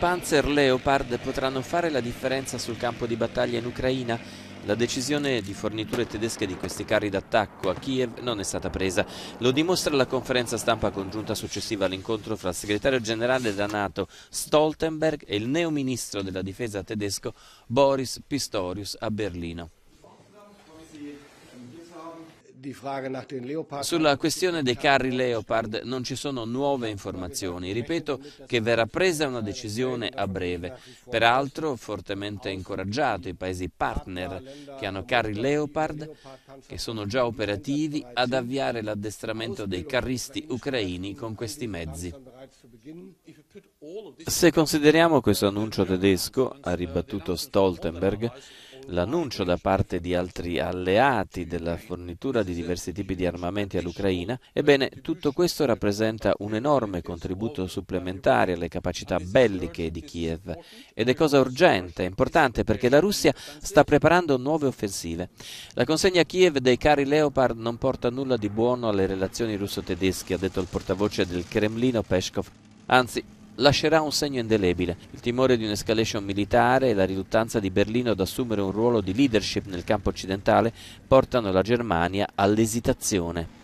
Panzer Leopard potranno fare la differenza sul campo di battaglia in Ucraina. La decisione di forniture tedesche di questi carri d'attacco a Kiev non è stata presa. Lo dimostra la conferenza stampa congiunta successiva all'incontro fra il segretario generale della Nato Stoltenberg e il neo ministro della difesa tedesco Boris Pistorius a Berlino. Sulla questione dei carri Leopard non ci sono nuove informazioni. Ripeto che verrà presa una decisione a breve. Peraltro fortemente incoraggiato i paesi partner che hanno carri Leopard, che sono già operativi, ad avviare l'addestramento dei carristi ucraini con questi mezzi. Se consideriamo questo annuncio tedesco, ha ribattuto Stoltenberg, L'annuncio da parte di altri alleati della fornitura di diversi tipi di armamenti all'Ucraina, ebbene tutto questo rappresenta un enorme contributo supplementare alle capacità belliche di Kiev ed è cosa urgente, importante perché la Russia sta preparando nuove offensive. La consegna a Kiev dei cari Leopard non porta nulla di buono alle relazioni russo-tedesche, ha detto il portavoce del Cremlino Peshkov. Anzi, lascerà un segno indelebile. Il timore di un'escalation militare e la riluttanza di Berlino ad assumere un ruolo di leadership nel campo occidentale portano la Germania all'esitazione.